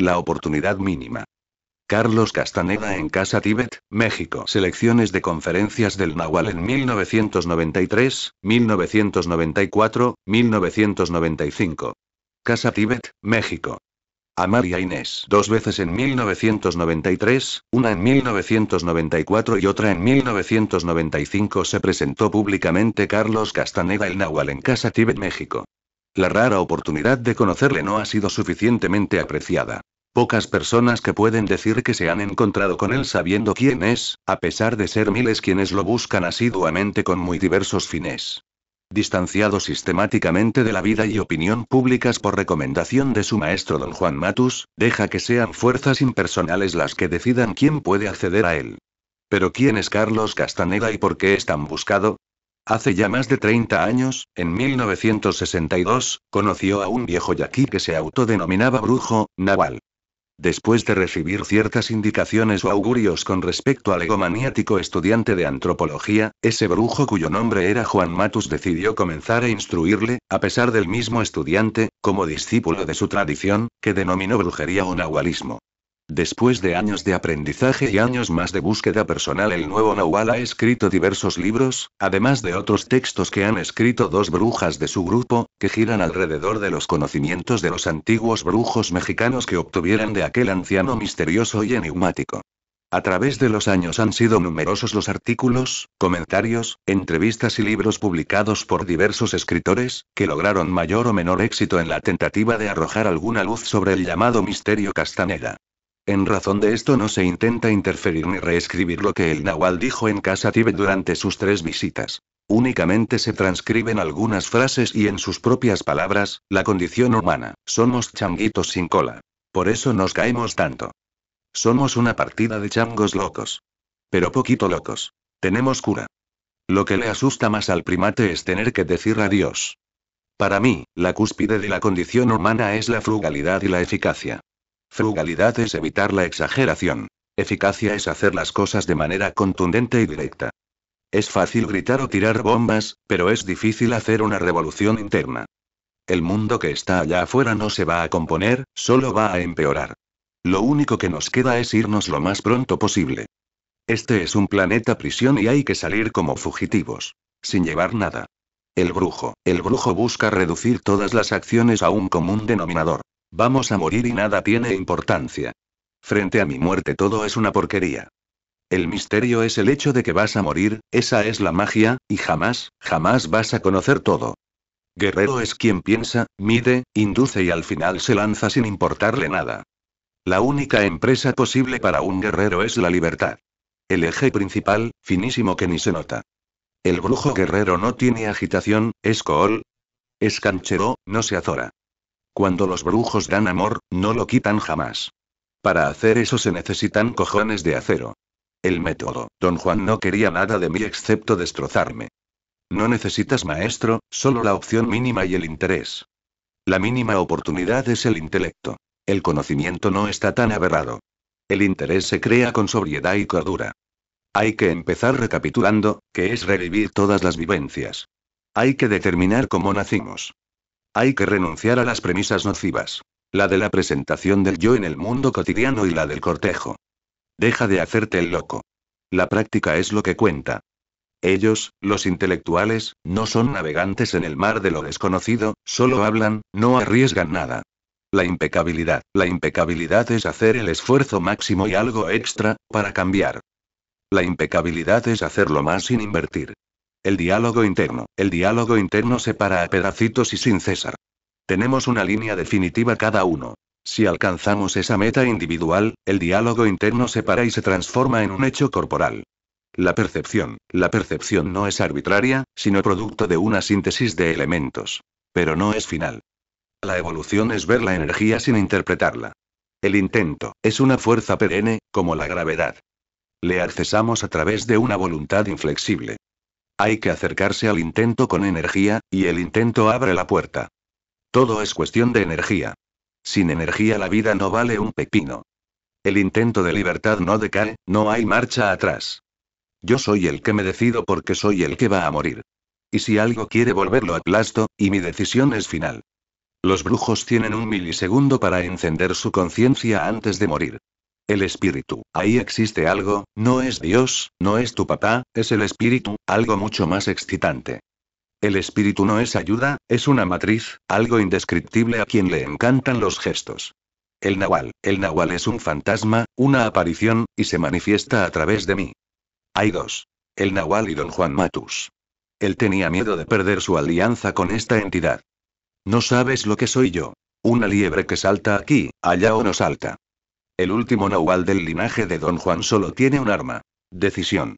La oportunidad mínima. Carlos Castaneda en Casa Tíbet, México. Selecciones de conferencias del Nahual en 1993, 1994, 1995. Casa Tíbet, México. A María Inés. Dos veces en 1993, una en 1994 y otra en 1995 se presentó públicamente Carlos Castaneda el Nahual en Casa Tíbet, México. La rara oportunidad de conocerle no ha sido suficientemente apreciada. Pocas personas que pueden decir que se han encontrado con él sabiendo quién es, a pesar de ser miles quienes lo buscan asiduamente con muy diversos fines. Distanciado sistemáticamente de la vida y opinión públicas por recomendación de su maestro don Juan Matus, deja que sean fuerzas impersonales las que decidan quién puede acceder a él. Pero ¿quién es Carlos Castaneda y por qué es tan buscado? Hace ya más de 30 años, en 1962, conoció a un viejo yaqui que se autodenominaba brujo, Nahual. Después de recibir ciertas indicaciones o augurios con respecto al egomaniático estudiante de antropología, ese brujo cuyo nombre era Juan Matus decidió comenzar a instruirle, a pesar del mismo estudiante, como discípulo de su tradición, que denominó brujería o nahualismo. Después de años de aprendizaje y años más de búsqueda personal, el nuevo Nahual ha escrito diversos libros, además de otros textos que han escrito dos brujas de su grupo, que giran alrededor de los conocimientos de los antiguos brujos mexicanos que obtuvieran de aquel anciano misterioso y enigmático. A través de los años han sido numerosos los artículos, comentarios, entrevistas y libros publicados por diversos escritores, que lograron mayor o menor éxito en la tentativa de arrojar alguna luz sobre el llamado misterio Castaneda. En razón de esto no se intenta interferir ni reescribir lo que el Nahual dijo en Casa Tibet durante sus tres visitas. Únicamente se transcriben algunas frases y en sus propias palabras, la condición humana, somos changuitos sin cola. Por eso nos caemos tanto. Somos una partida de changos locos. Pero poquito locos. Tenemos cura. Lo que le asusta más al primate es tener que decir adiós. Para mí, la cúspide de la condición humana es la frugalidad y la eficacia. Frugalidad es evitar la exageración. Eficacia es hacer las cosas de manera contundente y directa. Es fácil gritar o tirar bombas, pero es difícil hacer una revolución interna. El mundo que está allá afuera no se va a componer, solo va a empeorar. Lo único que nos queda es irnos lo más pronto posible. Este es un planeta prisión y hay que salir como fugitivos. Sin llevar nada. El brujo. El brujo busca reducir todas las acciones a un común denominador. Vamos a morir y nada tiene importancia. Frente a mi muerte todo es una porquería. El misterio es el hecho de que vas a morir, esa es la magia, y jamás, jamás vas a conocer todo. Guerrero es quien piensa, mide, induce y al final se lanza sin importarle nada. La única empresa posible para un guerrero es la libertad. El eje principal, finísimo que ni se nota. El brujo guerrero no tiene agitación, es cool. Es canchero, no se azora. Cuando los brujos dan amor, no lo quitan jamás. Para hacer eso se necesitan cojones de acero. El método. Don Juan no quería nada de mí excepto destrozarme. No necesitas maestro, solo la opción mínima y el interés. La mínima oportunidad es el intelecto. El conocimiento no está tan aberrado. El interés se crea con sobriedad y cordura. Hay que empezar recapitulando, que es revivir todas las vivencias. Hay que determinar cómo nacimos hay que renunciar a las premisas nocivas. La de la presentación del yo en el mundo cotidiano y la del cortejo. Deja de hacerte el loco. La práctica es lo que cuenta. Ellos, los intelectuales, no son navegantes en el mar de lo desconocido, solo hablan, no arriesgan nada. La impecabilidad. La impecabilidad es hacer el esfuerzo máximo y algo extra, para cambiar. La impecabilidad es hacerlo más sin invertir. El diálogo interno. El diálogo interno se para a pedacitos y sin cesar. Tenemos una línea definitiva cada uno. Si alcanzamos esa meta individual, el diálogo interno se para y se transforma en un hecho corporal. La percepción. La percepción no es arbitraria, sino producto de una síntesis de elementos. Pero no es final. La evolución es ver la energía sin interpretarla. El intento es una fuerza perenne, como la gravedad. Le accesamos a través de una voluntad inflexible. Hay que acercarse al intento con energía, y el intento abre la puerta. Todo es cuestión de energía. Sin energía la vida no vale un pepino. El intento de libertad no decae, no hay marcha atrás. Yo soy el que me decido porque soy el que va a morir. Y si algo quiere volverlo aplasto, y mi decisión es final. Los brujos tienen un milisegundo para encender su conciencia antes de morir. El espíritu. Ahí existe algo, no es Dios, no es tu papá, es el espíritu, algo mucho más excitante. El espíritu no es ayuda, es una matriz, algo indescriptible a quien le encantan los gestos. El nahual, el nahual es un fantasma, una aparición, y se manifiesta a través de mí. Hay dos. El nahual y don Juan Matus. Él tenía miedo de perder su alianza con esta entidad. No sabes lo que soy yo. Una liebre que salta aquí, allá o no salta. El último Nahual del linaje de Don Juan solo tiene un arma. Decisión.